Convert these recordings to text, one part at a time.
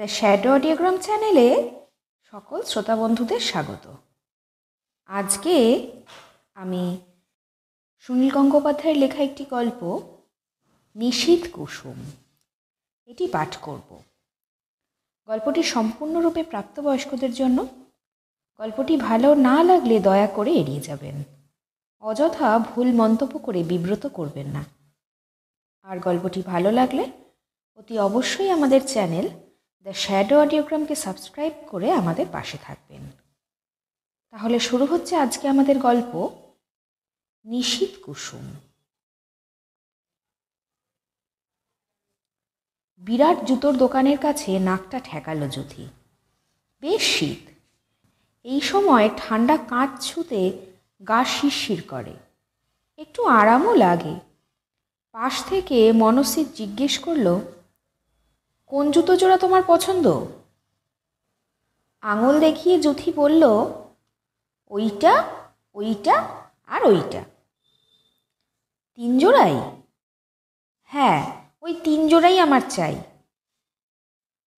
the shadow অডিওগ্রাম চ্যানেলে সকল শ্রোতা বন্ধুদের স্বাগত আজকে আমি সুনীল গঙ্গোপাধ্যায়ের লেখা একটি গল্প নিশীত কুসুম এটি পাঠ করব গল্পটি সম্পূর্ণরূপে প্রাপ্তবয়স্কদের জন্য গল্পটি ভালো না লাগলে দয়া করে এড়িয়ে যাবেন অযথা ভুল মন্তব্য করে বিব্রত করবেন না আর গল্পটি ভালো লাগলে অতি অবশ্যই আমাদের চ্যানেল দ্য শ্যাডো অডিওগ্রামকে সাবস্ক্রাইব করে আমাদের পাশে থাকবেন তাহলে শুরু হচ্ছে আজকে আমাদের গল্প নিশীত কুসুম বিরাট জুতোর দোকানের কাছে নাকটা ঠেকালো যুথি বেশ শীত এই সময় ঠান্ডা কাঁচ ছুতে গা শিরশির করে একটু আরামও লাগে পাশ থেকে মনসিদ জিজ্ঞেস করলো কোন জুতো জোড়া তোমার পছন্দ আঙুল দেখিয়ে জুথি বলল ওইটা ওইটা আর ওইটা তিন জোড়াই হ্যাঁ ওই তিন জোড়াই আমার চাই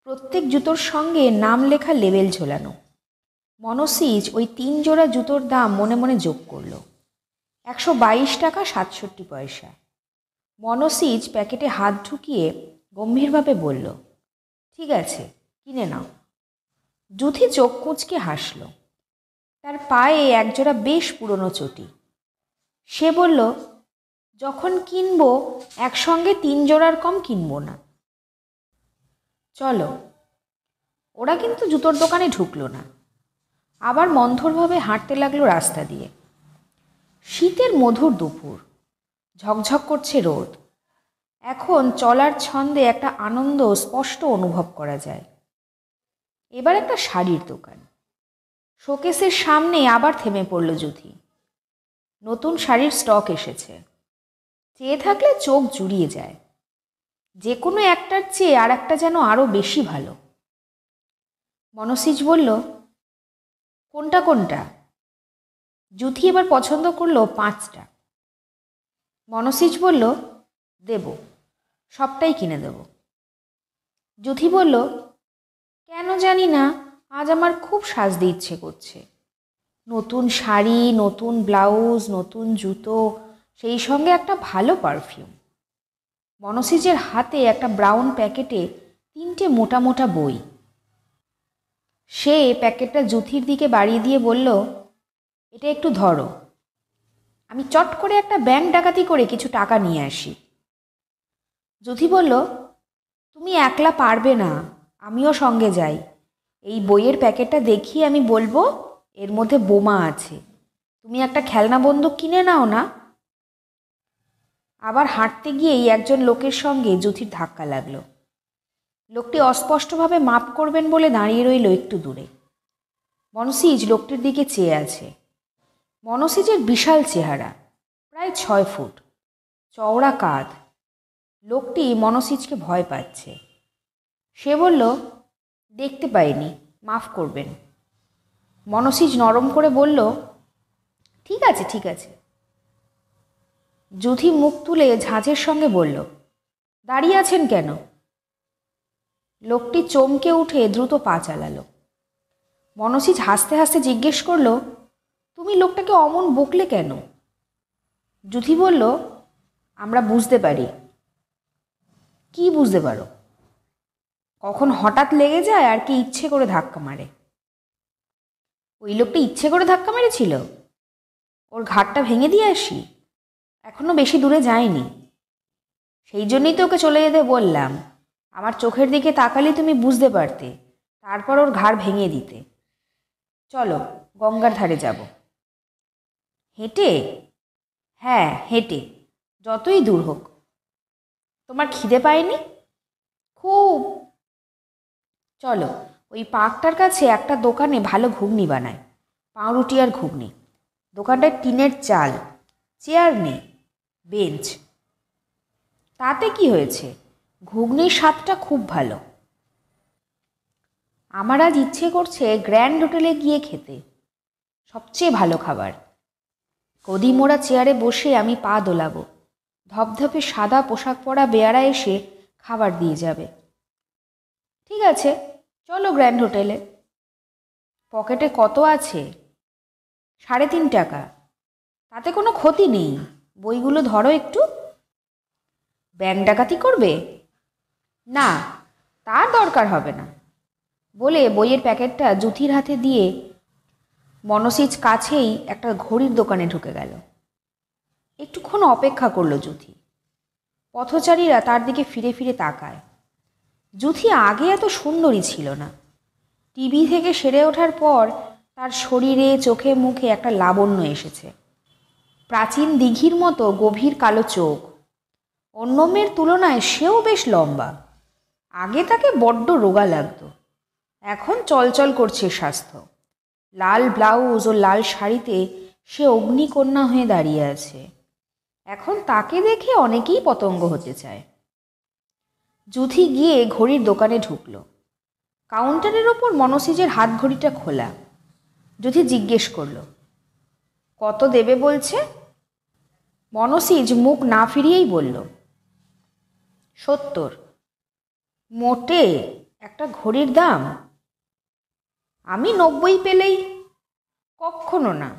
প্রত্যেক জুতোর সঙ্গে নাম লেখা লেবেল ঝোলানো মনসিজ ওই তিন জোড়া জুতোর দাম মনে মনে যোগ করল একশো বাইশ টাকা সাতষট্টি পয়সা মনসিজ প্যাকেটে হাত ঢুকিয়ে গম্ভীরভাবে বলল ঠিক আছে কিনে নাও যুথি চোখ কুঁচকে হাসল তার পায়ে একজোড়া বেশ পুরনো চটি সে বলল যখন কিনব একসঙ্গে তিন জোড়ার কম কিনব না চলো ওরা কিন্তু জুতোর দোকানে ঢুকলো না আবার মন্থরভাবে হাঁটতে লাগলো রাস্তা দিয়ে শীতের মধুর দুপুর ঝকঝক করছে রোদ এখন চলার ছন্দে একটা আনন্দ স্পষ্ট অনুভব করা যায় এবার একটা শাড়ির দোকান শোকেসের সামনে আবার থেমে পড়ল যুথি নতুন শাড়ির স্টক এসেছে চেয়ে থাকলে চোখ জুড়িয়ে যায় যে কোনো একটার চেয়ে আর একটা যেন আরও বেশি ভালো মনসিজ বলল কোনটা কোনটা যুথি এবার পছন্দ করলো পাঁচটা মনসিজ বলল দেব সবটাই কিনে দেব যুথি বলল কেন জানি না আজ আমার খুব সাজতে ইচ্ছে করছে নতুন শাড়ি নতুন ব্লাউজ নতুন জুতো সেই সঙ্গে একটা ভালো পারফিউম মনসিজের হাতে একটা ব্রাউন প্যাকেটে তিনটে মোটা মোটা বই সে প্যাকেটটা জুথির দিকে বাড়িয়ে দিয়ে বলল এটা একটু ধরো আমি চট করে একটা ব্যাংক ডাকাতি করে কিছু টাকা নিয়ে আসি যুধি বলল তুমি একলা পারবে না আমিও সঙ্গে যাই এই বইয়ের প্যাকেটটা দেখিয়ে আমি বলবো এর মধ্যে বোমা আছে তুমি একটা খেলনা বন্দুক কিনে নাও না আবার হাঁটতে গিয়েই একজন লোকের সঙ্গে যুথির ধাক্কা লাগলো লোকটি অস্পষ্টভাবে মাপ করবেন বলে দাঁড়িয়ে রইল একটু দূরে মনসিজ লোকটির দিকে চেয়ে আছে মনসিজের বিশাল চেহারা প্রায় ছয় ফুট চওড়া কাঁধ লোকটি মনসিজকে ভয় পাচ্ছে সে বলল দেখতে পাইনি মাফ করবেন মনসিজ নরম করে বলল ঠিক আছে ঠিক আছে যুধি মুখ তুলে ঝাঁঝের সঙ্গে বলল দাঁড়িয়ে আছেন কেন লোকটি চমকে উঠে দ্রুত পা চালালো মনসিজ হাসতে হাসতে জিজ্ঞেস করল তুমি লোকটাকে অমন বকলে কেন যুধি বলল আমরা বুঝতে পারি কি বুঝতে পারো কখন হঠাৎ লেগে যায় আর কি ইচ্ছে করে ধাক্কা মারে ওই লোকটা ইচ্ছে করে ধাক্কা মেরেছিল ওর ঘাটটা ভেঙে দিয়ে আসি এখনও বেশি দূরে যায়নি সেই জন্যই তো ওকে চলে যেতে বললাম আমার চোখের দিকে তাকালে তুমি বুঝতে পারতে তারপর ওর ঘাড় ভেঙে দিতে চলো গঙ্গার ধারে যাব হেঁটে হ্যাঁ হেঁটে যতই দূর হোক তোমার খিদে পায়নি খুব চলো ওই পার্কটার কাছে একটা দোকানে ভালো ঘুগনি বানায় পাউরুটি আর ঘুগনি দোকানটায় টিনের চাল চেয়ার নেই বেঞ্চ তাতে কি হয়েছে ঘুগনির স্বাদটা খুব ভালো আমার আজ ইচ্ছে করছে গ্র্যান্ড হোটেলে গিয়ে খেতে সবচেয়ে ভালো খাবার কদিমোড়া চেয়ারে বসে আমি পা দোলাবো ধপধপে সাদা পোশাক পরা বেয়ারা এসে খাবার দিয়ে যাবে ঠিক আছে চলো গ্র্যান্ড হোটেলে পকেটে কত আছে সাড়ে তিন টাকা তাতে কোনো ক্ষতি নেই বইগুলো ধরো একটু ব্যাংক ডাকাতি করবে না তার দরকার হবে না বলে বইয়ের প্যাকেটটা জুথির হাতে দিয়ে মনসিজ কাছেই একটা ঘড়ির দোকানে ঢুকে গেল একটুক্ষণ অপেক্ষা করলো যুথি পথচারীরা তার দিকে ফিরে ফিরে তাকায় যুথি আগে এত সুন্দরী ছিল না টিভি থেকে সেরে ওঠার পর তার শরীরে চোখে মুখে একটা লাবণ্য এসেছে প্রাচীন দিঘির মতো গভীর কালো চোখ অন্যমের তুলনায় সেও বেশ লম্বা আগে তাকে বড্ড রোগা লাগত এখন চলচল করছে স্বাস্থ্য লাল ব্লাউজ ও লাল শাড়িতে সে অগ্নিকন্যা হয়ে দাঁড়িয়ে আছে এখন তাকে দেখে অনেকেই পতঙ্গ হতে চায় যুথি গিয়ে ঘড়ির দোকানে ঢুকল কাউন্টারের ওপর মনসিজের হাত ঘড়িটা খোলা যুথি জিজ্ঞেস করল কত দেবে বলছে মনসিজ মুখ না ফিরিয়েই বলল সত্তর মোটে একটা ঘড়ির দাম আমি নব্বই পেলেই কখনো না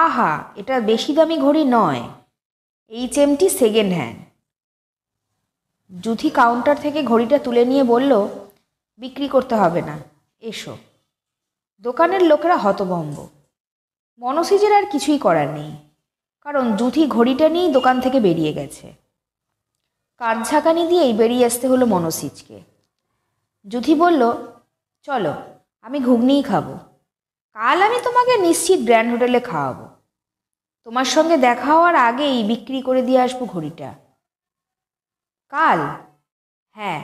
আহা এটা বেশি দামি ঘড়ি নয় এইচ এমটি সেকেন্ড হ্যান্ড জুথি কাউন্টার থেকে ঘড়িটা তুলে নিয়ে বলল বিক্রি করতে হবে না এসো দোকানের লোকেরা হতভম্ব মনসিজের আর কিছুই করার নেই কারণ জুথি ঘড়িটা নিয়েই দোকান থেকে বেরিয়ে গেছে কান ঝাঁকানি দিয়েই বেরিয়ে আসতে হলো মনসিজকে জুথি বলল চলো আমি ঘুগনিই খাবো কাল আমি তোমাকে নিশ্চিত গ্র্যান্ড হোটেলে খাওয়াবো তোমার সঙ্গে দেখা হওয়ার আগেই বিক্রি করে দিয়ে আসবো ঘড়িটা কাল হ্যাঁ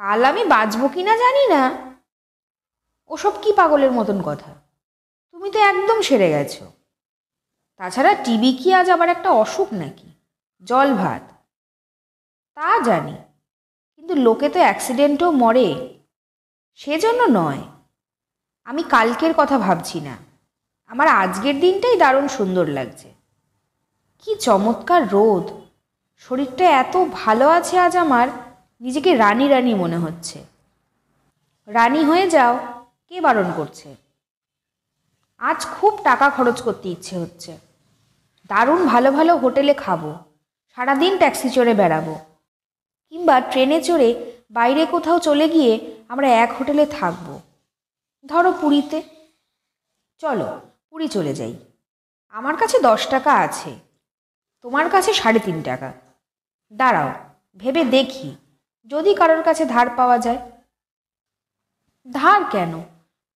কাল আমি বাঁচবো কি না জানি না ওসব কি পাগলের মতন কথা তুমি তো একদম সেরে গেছো তাছাড়া টিবি কি আজ আবার একটা অসুখ নাকি জল ভাত তা জানি কিন্তু লোকে তো অ্যাক্সিডেন্টও মরে সেজন্য নয় আমি কালকের কথা ভাবছি না আমার আজকের দিনটাই দারুণ সুন্দর লাগছে কি চমৎকার রোদ শরীরটা এত ভালো আছে আজ আমার নিজেকে রানী রানী মনে হচ্ছে রানী হয়ে যাও কে বারণ করছে আজ খুব টাকা খরচ করতে ইচ্ছে হচ্ছে দারুণ ভালো ভালো হোটেলে খাবো সারাদিন ট্যাক্সি চড়ে বেড়াবো কিংবা ট্রেনে চড়ে বাইরে কোথাও চলে গিয়ে আমরা এক হোটেলে থাকবো ধরো পুরীতে চলো পুরী চলে যাই আমার কাছে দশ টাকা আছে তোমার কাছে সাড়ে তিন টাকা দাঁড়াও ভেবে দেখি যদি কারোর কাছে ধার পাওয়া যায় ধার কেন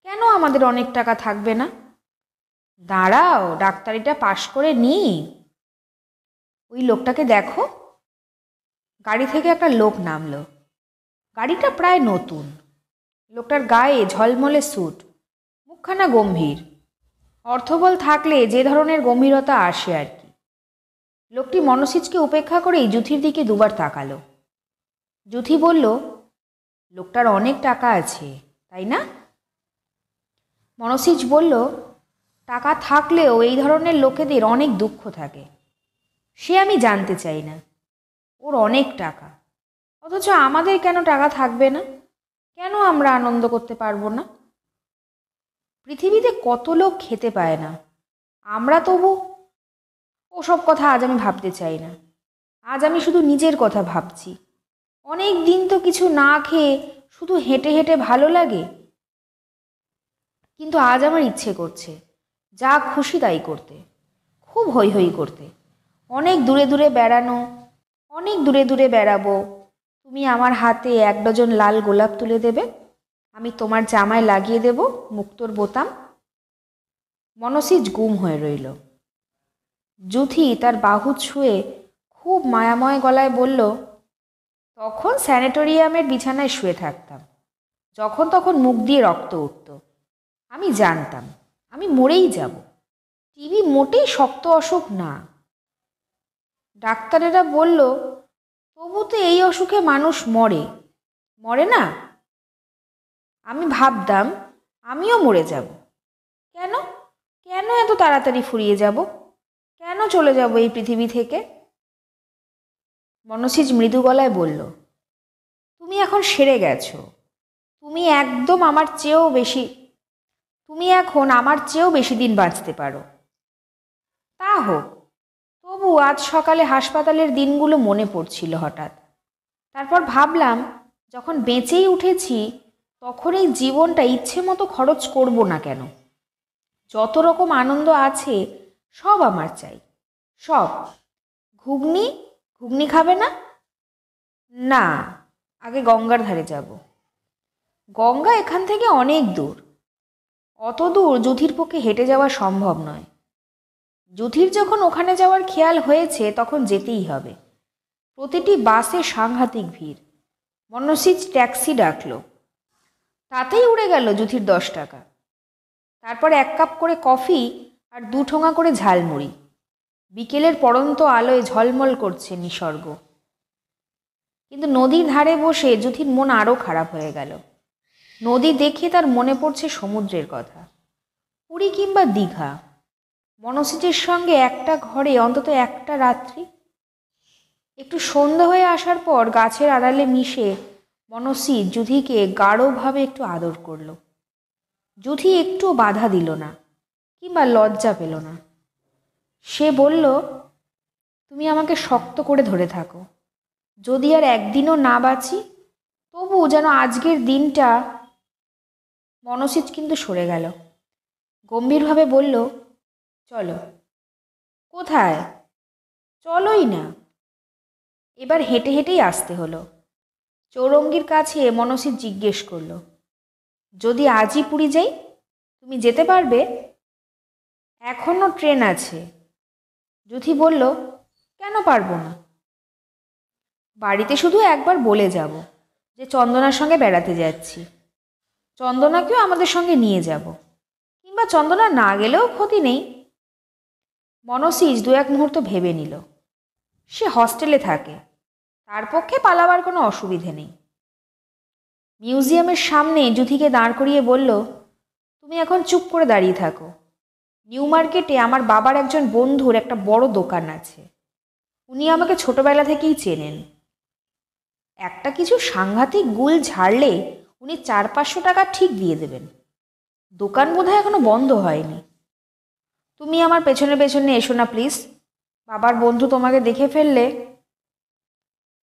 কেন আমাদের অনেক টাকা থাকবে না দাঁড়াও ডাক্তারিটা পাশ করে নি ওই লোকটাকে দেখো গাড়ি থেকে একটা লোক নামলো গাড়িটা প্রায় নতুন লোকটার গায়ে ঝলমলে স্যুট মুখখানা গম্ভীর অর্থবল থাকলে যে ধরনের গম্ভীরতা আসে আর কি লোকটি মনসিজকে উপেক্ষা করেই জুথির দিকে দুবার তাকালো জুথি বলল লোকটার অনেক টাকা আছে তাই না মনসিজ বলল টাকা থাকলেও এই ধরনের লোকেদের অনেক দুঃখ থাকে সে আমি জানতে চাই না ওর অনেক টাকা অথচ আমাদের কেন টাকা থাকবে না কেন আমরা আনন্দ করতে পারবো না পৃথিবীতে কত লোক খেতে পায় না আমরা তবু ওসব কথা আজ আমি ভাবতে চাই না আজ আমি শুধু নিজের কথা ভাবছি অনেক দিন তো কিছু না খেয়ে শুধু হেঁটে হেঁটে ভালো লাগে কিন্তু আজ আমার ইচ্ছে করছে যা খুশি তাই করতে খুব হৈ হৈ করতে অনেক দূরে দূরে বেড়ানো অনেক দূরে দূরে বেড়াবো তুমি আমার হাতে এক ডজন লাল গোলাপ তুলে দেবে আমি তোমার জামায় লাগিয়ে দেব মুক্তোর বোতাম মনসিজ গুম হয়ে রইল যুথি তার বাহু ছুঁয়ে খুব মায়াময় গলায় বলল তখন স্যানিটোরিয়ামের বিছানায় শুয়ে থাকতাম যখন তখন মুখ দিয়ে রক্ত উঠত আমি জানতাম আমি মরেই যাব টিভি মোটেই শক্ত অসুখ না ডাক্তারেরা বলল তবু তো এই অসুখে মানুষ মরে মরে না আমি ভাবতাম আমিও মরে যাব কেন কেন এত তাড়াতাড়ি ফুরিয়ে যাব কেন চলে যাব এই পৃথিবী থেকে মনসিজ মৃদু গলায় বলল তুমি এখন সেরে গেছো তুমি একদম আমার চেয়েও বেশি তুমি এখন আমার চেয়েও বেশি দিন বাঁচতে পারো তা হোক আজ সকালে হাসপাতালের দিনগুলো মনে পড়ছিল হঠাৎ তারপর ভাবলাম যখন বেঁচেই উঠেছি তখন এই জীবনটা ইচ্ছে মতো খরচ করব না কেন যত রকম আনন্দ আছে সব আমার চাই সব ঘুগনি ঘুগনি খাবে না না আগে গঙ্গার ধারে যাব গঙ্গা এখান থেকে অনেক দূর অত দূর যুধির পক্ষে হেঁটে যাওয়া সম্ভব নয় যুধির যখন ওখানে যাওয়ার খেয়াল হয়েছে তখন যেতেই হবে প্রতিটি বাসে সাংঘাতিক ভিড় মনসিজ ট্যাক্সি ডাকলো তাতেই উড়ে গেল যুধির দশ টাকা তারপর এক কাপ করে কফি আর দু ঠোঙা করে ঝালমুড়ি বিকেলের পরন্ত আলোয় ঝলমল করছে নিসর্গ কিন্তু নদীর ধারে বসে যুধির মন আরও খারাপ হয়ে গেল নদী দেখে তার মনে পড়ছে সমুদ্রের কথা পুরী কিংবা দীঘা মনসিজের সঙ্গে একটা ঘরে অন্তত একটা রাত্রি একটু সন্ধ্যা হয়ে আসার পর গাছের আড়ালে মিশে মনসি যুধিকে গাঢ়ভাবে একটু আদর করল যুধি একটু বাধা দিল না কিংবা লজ্জা পেল না সে বলল তুমি আমাকে শক্ত করে ধরে থাকো যদি আর একদিনও না বাঁচি তবু যেন আজকের দিনটা মনসিজ কিন্তু সরে গেল গম্ভীরভাবে বলল চলো কোথায় চলোই না এবার হেঁটে হেঁটেই আসতে হলো চৌরঙ্গির কাছে মনসির জিজ্ঞেস করলো যদি আজই পুরী যাই তুমি যেতে পারবে এখনও ট্রেন আছে যুথি বলল কেন পারবো না বাড়িতে শুধু একবার বলে যাব যে চন্দনার সঙ্গে বেড়াতে যাচ্ছি চন্দনাকেও আমাদের সঙ্গে নিয়ে যাব কিংবা চন্দনা না গেলেও ক্ষতি নেই মনসিজ দু এক মুহূর্ত ভেবে নিল সে হস্টেলে থাকে তার পক্ষে পালাবার কোনো অসুবিধে নেই মিউজিয়ামের সামনে যুথিকে দাঁড় করিয়ে বলল তুমি এখন চুপ করে দাঁড়িয়ে থাকো নিউ মার্কেটে আমার বাবার একজন বন্ধুর একটা বড় দোকান আছে উনি আমাকে ছোটবেলা থেকেই চেনেন একটা কিছু সাংঘাতিক গুল ঝাড়লে উনি চার পাঁচশো টাকা ঠিক দিয়ে দেবেন দোকান বোধহয় এখনো বন্ধ হয়নি তুমি আমার পেছনে পেছনে এসো না প্লিজ বাবার বন্ধু তোমাকে দেখে ফেললে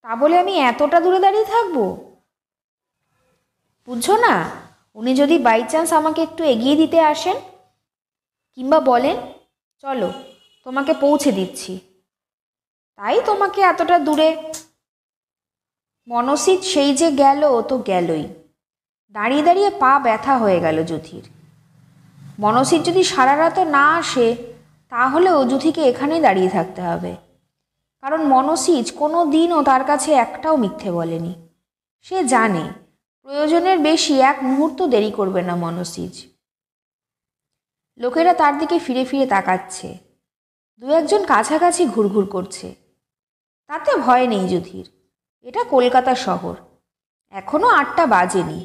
তা বলে আমি এতটা দূরে দাঁড়িয়ে থাকবো বুঝছো না উনি যদি বাই চান্স আমাকে একটু এগিয়ে দিতে আসেন কিংবা বলেন চলো তোমাকে পৌঁছে দিচ্ছি তাই তোমাকে এতটা দূরে মনসিত সেই যে গেল তো গেলই দাঁড়িয়ে দাঁড়িয়ে পা ব্যথা হয়ে গেল যুধির বনসির যদি সারা রাতও না আসে তাহলেও যুথিকে এখানেই দাঁড়িয়ে থাকতে হবে কারণ মনসিজ কোনো দিনও তার কাছে একটাও মিথ্যে বলেনি সে জানে প্রয়োজনের বেশি এক মুহূর্ত দেরি করবে না মনসিজ লোকেরা তার দিকে ফিরে ফিরে তাকাচ্ছে দু একজন কাছাকাছি ঘুরঘুর করছে তাতে ভয় নেই যুধির এটা কলকাতা শহর এখনও আটটা বাজেনি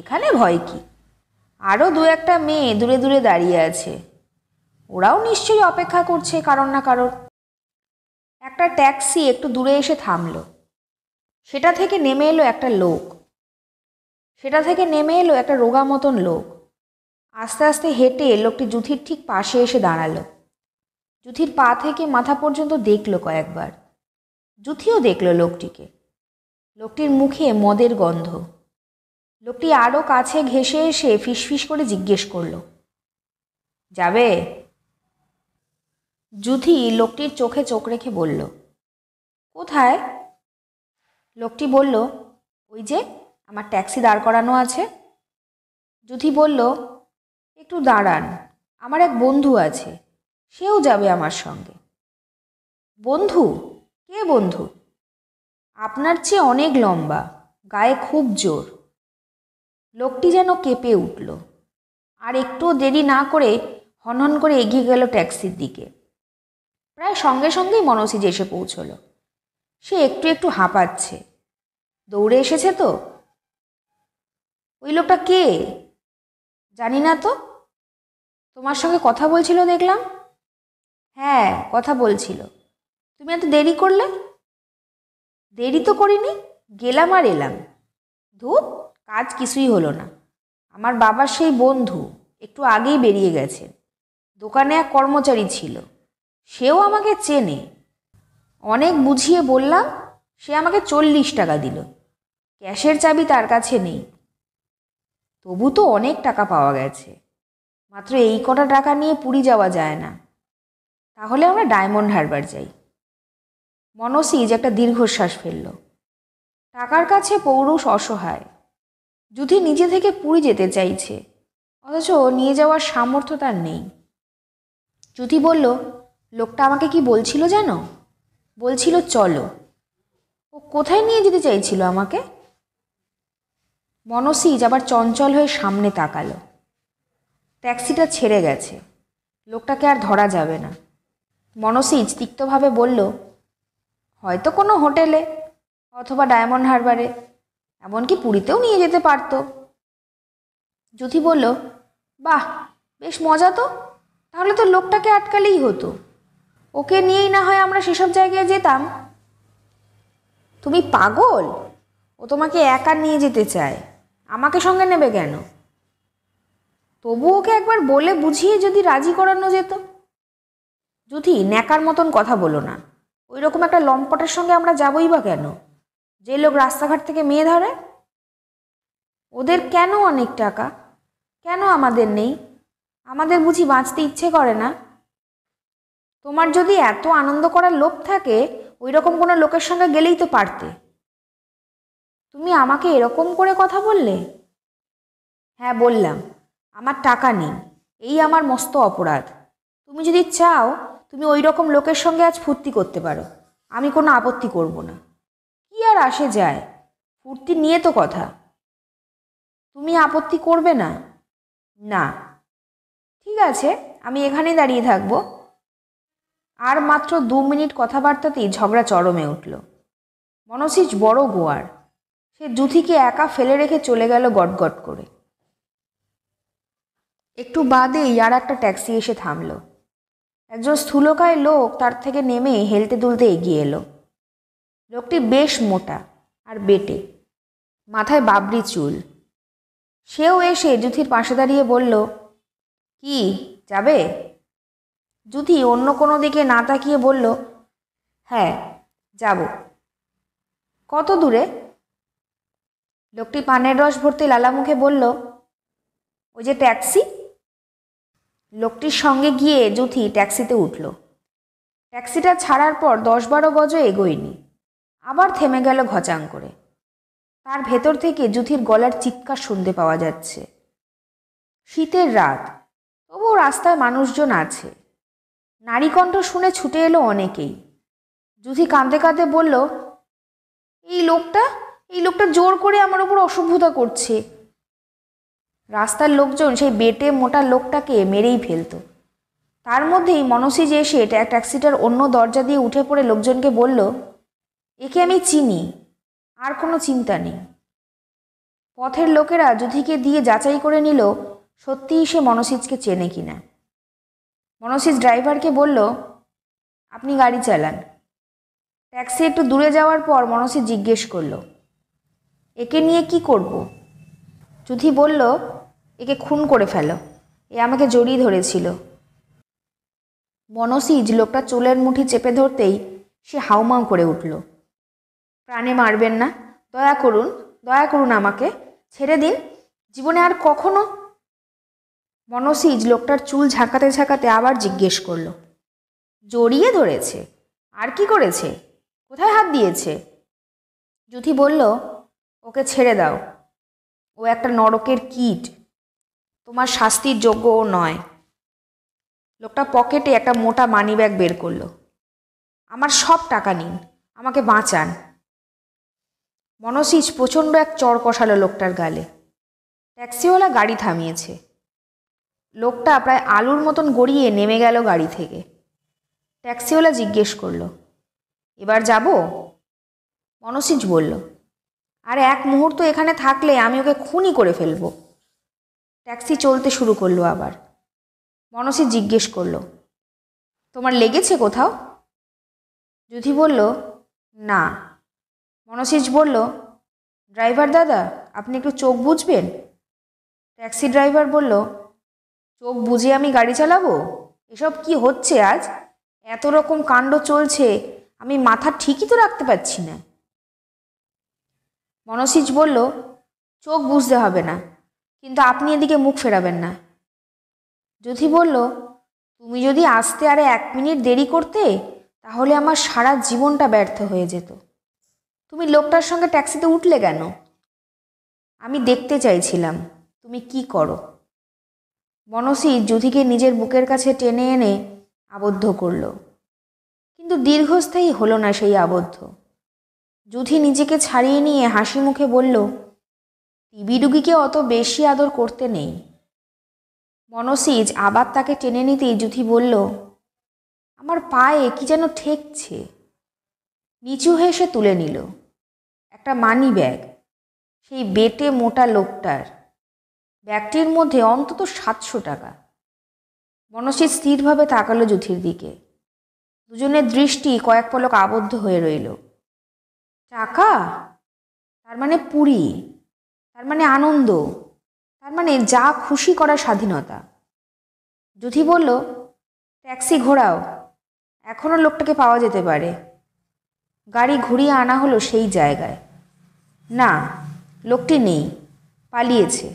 এখানে ভয় কী আরও দু একটা মেয়ে দূরে দূরে দাঁড়িয়ে আছে ওরাও নিশ্চয়ই অপেক্ষা করছে কারণ না কারোর একটা ট্যাক্সি একটু দূরে এসে থামল সেটা থেকে নেমে এলো একটা লোক সেটা থেকে নেমে এলো একটা রোগা মতন লোক আস্তে আস্তে হেঁটে লোকটি জুথির ঠিক পাশে এসে দাঁড়ালো জুথির পা থেকে মাথা পর্যন্ত দেখল কয়েকবার জুথিও দেখল লোকটিকে লোকটির মুখে মদের গন্ধ লোকটি আরও কাছে ঘেসে এসে ফিসফিস করে জিজ্ঞেস করল যাবে যুধি লোকটির চোখে চোখ রেখে বলল কোথায় লোকটি বলল ওই যে আমার ট্যাক্সি দাঁড় করানো আছে যুধি বলল একটু দাঁড়ান আমার এক বন্ধু আছে সেও যাবে আমার সঙ্গে বন্ধু কে বন্ধু আপনার চেয়ে অনেক লম্বা গায়ে খুব জোর লোকটি যেন কেঁপে উঠল আর একটু দেরি না করে হনন করে এগিয়ে গেল ট্যাক্সির দিকে প্রায় সঙ্গে সঙ্গেই মনসিজ এসে পৌঁছল সে একটু একটু হাঁপাচ্ছে দৌড়ে এসেছে তো ওই লোকটা কে জানি না তো তোমার সঙ্গে কথা বলছিল দেখলাম হ্যাঁ কথা বলছিল তুমি এত দেরি করলে দেরি তো করিনি গেলাম আর এলাম ধূপ কাজ কিছুই হলো না আমার বাবার সেই বন্ধু একটু আগেই বেরিয়ে গেছে দোকানে এক কর্মচারী ছিল সেও আমাকে চেনে অনেক বুঝিয়ে বললাম সে আমাকে চল্লিশ টাকা দিল ক্যাশের চাবি তার কাছে নেই তবু তো অনেক টাকা পাওয়া গেছে মাত্র এই কটা টাকা নিয়ে পুরী যাওয়া যায় না তাহলে আমরা ডায়মন্ড হারবার যাই মনসিজ একটা দীর্ঘশ্বাস ফেলল টাকার কাছে পৌরুষ অসহায় যুধি নিজে থেকে পুরী যেতে চাইছে অথচ নিয়ে যাওয়ার সামর্থ্য তার নেই যুধি বলল লোকটা আমাকে কি বলছিল জানো বলছিল চলো ও কোথায় নিয়ে যেতে চাইছিল আমাকে মনসিজ আবার চঞ্চল হয়ে সামনে তাকালো ট্যাক্সিটা ছেড়ে গেছে লোকটাকে আর ধরা যাবে না মনসিজ তিক্তভাবে বলল হয়তো কোনো হোটেলে অথবা ডায়মন্ড হারবারে এমনকি পুরীতেও নিয়ে যেতে পারত যুথি বলল বাহ বেশ মজা তো তাহলে তো লোকটাকে আটকালেই হতো ওকে নিয়েই না হয় আমরা সেসব জায়গায় যেতাম তুমি পাগল ও তোমাকে একা নিয়ে যেতে চায় আমাকে সঙ্গে নেবে কেন তবু ওকে একবার বলে বুঝিয়ে যদি রাজি করানো যেত যুথি ন্যাকার মতন কথা বলো না ওই রকম একটা লম্পটের সঙ্গে আমরা যাবই বা কেন যে লোক রাস্তাঘাট থেকে মেয়ে ধরে ওদের কেন অনেক টাকা কেন আমাদের নেই আমাদের বুঝি বাঁচতে ইচ্ছে করে না তোমার যদি এত আনন্দ করার লোক থাকে ওই রকম কোনো লোকের সঙ্গে গেলেই তো পারতে তুমি আমাকে এরকম করে কথা বললে হ্যাঁ বললাম আমার টাকা নেই এই আমার মস্ত অপরাধ তুমি যদি চাও তুমি ওই রকম লোকের সঙ্গে আজ ফুর্তি করতে পারো আমি কোনো আপত্তি করব না আর আসে যায় ফুর্তি নিয়ে তো কথা তুমি আপত্তি করবে না না ঠিক আছে আমি এখানেই দাঁড়িয়ে থাকব আর মাত্র দু মিনিট কথাবার্তাতেই ঝগড়া চরমে উঠল মনসিজ বড় গোয়ার সে জুথিকে একা ফেলে রেখে চলে গেল গটগট করে একটু বাদেই আর একটা ট্যাক্সি এসে থামল একজন স্থূলকায় লোক তার থেকে নেমে হেলতে দুলতে এগিয়ে এলো লোকটি বেশ মোটা আর বেটে মাথায় বাবরি চুল সেও এসে যুথির পাশে দাঁড়িয়ে বলল কি যাবে যুথি অন্য কোনো দিকে না তাকিয়ে বলল হ্যাঁ যাব কত দূরে লোকটি পানের রস ভর্তি লালা মুখে বলল ওই যে ট্যাক্সি লোকটির সঙ্গে গিয়ে যুথি ট্যাক্সিতে উঠল ট্যাক্সিটা ছাড়ার পর দশ বারো গজ এগোয়নি আবার থেমে গেল ঘচাং করে তার ভেতর থেকে যুথির গলার চিৎকার শুনতে পাওয়া যাচ্ছে শীতের রাত তবুও রাস্তায় মানুষজন আছে নারীকণ্ঠ শুনে ছুটে এলো অনেকেই যুথি কাঁদতে কাঁদতে বলল এই লোকটা এই লোকটা জোর করে আমার ওপর অসভ্যতা করছে রাস্তার লোকজন সেই বেটে মোটা লোকটাকে মেরেই ফেলত তার মধ্যেই যে এসে ট্যাক্সিটার অন্য দরজা দিয়ে উঠে পড়ে লোকজনকে বলল একে আমি চিনি আর কোনো চিন্তা নেই পথের লোকেরা যুধিকে দিয়ে যাচাই করে নিল সত্যিই সে মনসিজকে চেনে কিনা মনসিজ ড্রাইভারকে বলল আপনি গাড়ি চালান ট্যাক্সি একটু দূরে যাওয়ার পর মনসিজ জিজ্ঞেস করল একে নিয়ে কি করব যুধি বলল একে খুন করে ফেলো এ আমাকে জড়িয়ে ধরেছিল মনসিজ লোকটা চুলের মুঠি চেপে ধরতেই সে হাউমাউ করে উঠল প্রাণে মারবেন না দয়া করুন দয়া করুন আমাকে ছেড়ে দিন জীবনে আর কখনো মনসিজ লোকটার চুল ঝাঁকাতে ঝাঁকাতে আবার জিজ্ঞেস করলো জড়িয়ে ধরেছে আর কি করেছে কোথায় হাত দিয়েছে যুথি বলল ওকে ছেড়ে দাও ও একটা নরকের কীট তোমার শাস্তির যোগ্য ও নয় লোকটা পকেটে একটা মোটা মানিব্যাগ বের করলো আমার সব টাকা নিন আমাকে বাঁচান মনসিজ প্রচণ্ড এক চর কষালো লোকটার গালে ট্যাক্সিওয়ালা গাড়ি থামিয়েছে লোকটা প্রায় আলুর মতন গড়িয়ে নেমে গেল গাড়ি থেকে ট্যাক্সিওয়ালা জিজ্ঞেস করল এবার যাব মনসিজ বলল আর এক মুহূর্ত এখানে থাকলে আমি ওকে খুনি করে ফেলব ট্যাক্সি চলতে শুরু করলো আবার মনসি জিজ্ঞেস করল তোমার লেগেছে কোথাও যুধি বলল না মনসিজ বলল ড্রাইভার দাদা আপনি একটু চোখ বুঝবেন ট্যাক্সি ড্রাইভার বলল চোখ বুঝে আমি গাড়ি চালাবো এসব কি হচ্ছে আজ এত রকম কাণ্ড চলছে আমি মাথা ঠিকই তো রাখতে পারছি না মনসিজ বলল চোখ বুঝতে হবে না কিন্তু আপনি এদিকে মুখ ফেরাবেন না যদি বলল তুমি যদি আসতে আরে এক মিনিট দেরি করতে তাহলে আমার সারা জীবনটা ব্যর্থ হয়ে যেত তুমি লোকটার সঙ্গে ট্যাক্সিতে উঠলে কেন আমি দেখতে চাইছিলাম তুমি কি করো মনসী যুধিকে নিজের বুকের কাছে টেনে এনে আবদ্ধ করল কিন্তু দীর্ঘস্থায়ী হলো না সেই আবদ্ধ যুধি নিজেকে ছাড়িয়ে নিয়ে হাসি মুখে বলল টিবি রুগীকে অত বেশি আদর করতে নেই মনসিজ আবার তাকে টেনে নিতেই যুধি বলল আমার পায়ে কি যেন ঠেকছে নিচু হয়ে সে তুলে নিল একটা মানি ব্যাগ সেই বেটে মোটা লোকটার ব্যাগটির মধ্যে অন্তত সাতশো টাকা মনসিদ স্থিরভাবে তাকালো জুথির দিকে দুজনের দৃষ্টি কয়েক পলক আবদ্ধ হয়ে রইল টাকা তার মানে পুরী তার মানে আনন্দ তার মানে যা খুশি করার স্বাধীনতা জুথি বলল ট্যাক্সি ঘোরাও এখনও লোকটাকে পাওয়া যেতে পারে গাড়ি ঘুরিয়ে আনা হলো সেই জায়গায় না লোকটি নেই পালিয়েছে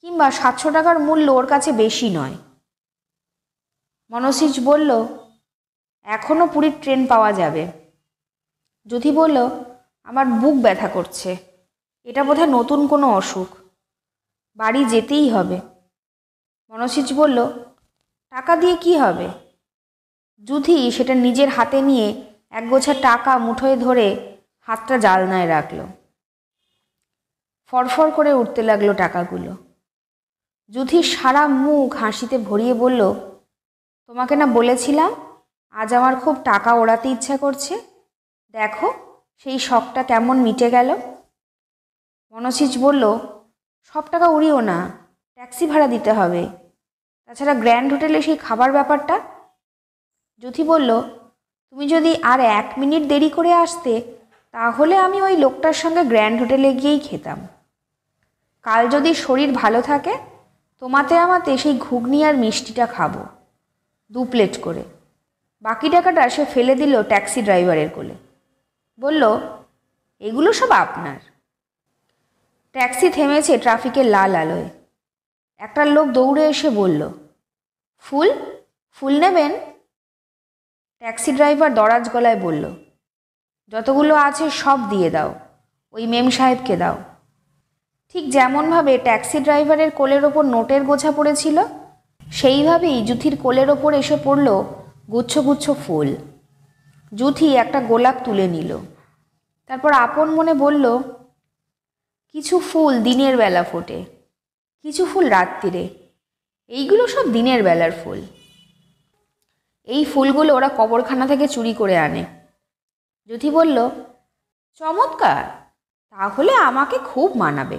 কিংবা সাতশো টাকার মূল্য ওর কাছে বেশি নয় মনসিজ বলল এখনও পুরীর ট্রেন পাওয়া যাবে যদি বলল আমার বুক ব্যথা করছে এটা বোধহয় নতুন কোনো অসুখ বাড়ি যেতেই হবে মনসিজ বলল টাকা দিয়ে কি হবে যুধি সেটা নিজের হাতে নিয়ে একগোছা টাকা মুঠোয় ধরে হাতটা জালনায় রাখল ফরফর করে উঠতে লাগলো টাকাগুলো যুধির সারা মুখ হাসিতে ভরিয়ে বলল তোমাকে না বলেছিলাম আজ আমার খুব টাকা ওড়াতে ইচ্ছা করছে দেখো সেই শখটা কেমন মিটে গেল মনসিজ বলল সব টাকা উড়িও না ট্যাক্সি ভাড়া দিতে হবে তাছাড়া গ্র্যান্ড হোটেলে সেই খাবার ব্যাপারটা যুথি বলল তুমি যদি আর এক মিনিট দেরি করে আসতে তাহলে আমি ওই লোকটার সঙ্গে গ্র্যান্ড হোটেলে গিয়েই খেতাম কাল যদি শরীর ভালো থাকে তোমাতে আমাতে সেই ঘুগনি আর মিষ্টিটা খাবো দু প্লেট করে বাকি টাকাটা সে ফেলে দিল ট্যাক্সি ড্রাইভারের কোলে বলল এগুলো সব আপনার ট্যাক্সি থেমেছে ট্রাফিকের লাল আলোয় একটা লোক দৌড়ে এসে বলল ফুল ফুল নেবেন ট্যাক্সি ড্রাইভার দরাজ গলায় বলল যতগুলো আছে সব দিয়ে দাও ওই মেম সাহেবকে দাও ঠিক যেমনভাবে ট্যাক্সি ড্রাইভারের কোলের ওপর নোটের গোছা পড়েছিল সেইভাবেই জুথির কোলের ওপর এসে পড়ল গুচ্ছ গুচ্ছ ফুল জুথি একটা গোলাপ তুলে নিল তারপর আপন মনে বলল কিছু ফুল দিনের বেলা ফোটে কিছু ফুল রাত্রিরে এইগুলো সব দিনের বেলার ফুল এই ফুলগুলো ওরা কবরখানা থেকে চুরি করে আনে যদি বলল চমৎকার তাহলে আমাকে খুব মানাবে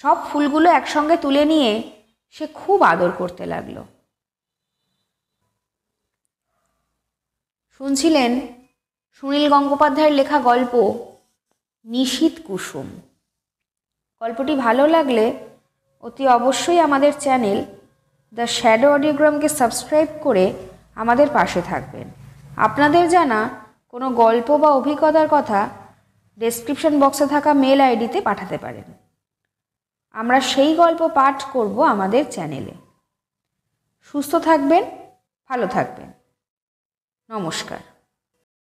সব ফুলগুলো একসঙ্গে তুলে নিয়ে সে খুব আদর করতে লাগলো শুনছিলেন সুনীল গঙ্গোপাধ্যায়ের লেখা গল্প নিশীত কুসুম গল্পটি ভালো লাগলে অতি অবশ্যই আমাদের চ্যানেল দ্য শ্যাডো অডিওগ্রামকে সাবস্ক্রাইব করে আমাদের পাশে থাকবেন আপনাদের জানা কোনো গল্প বা অভিজ্ঞতার কথা ডেসক্রিপশন বক্সে থাকা মেল আইডিতে পাঠাতে পারেন আমরা সেই গল্প পাঠ করব আমাদের চ্যানেলে সুস্থ থাকবেন ভালো থাকবেন নমস্কার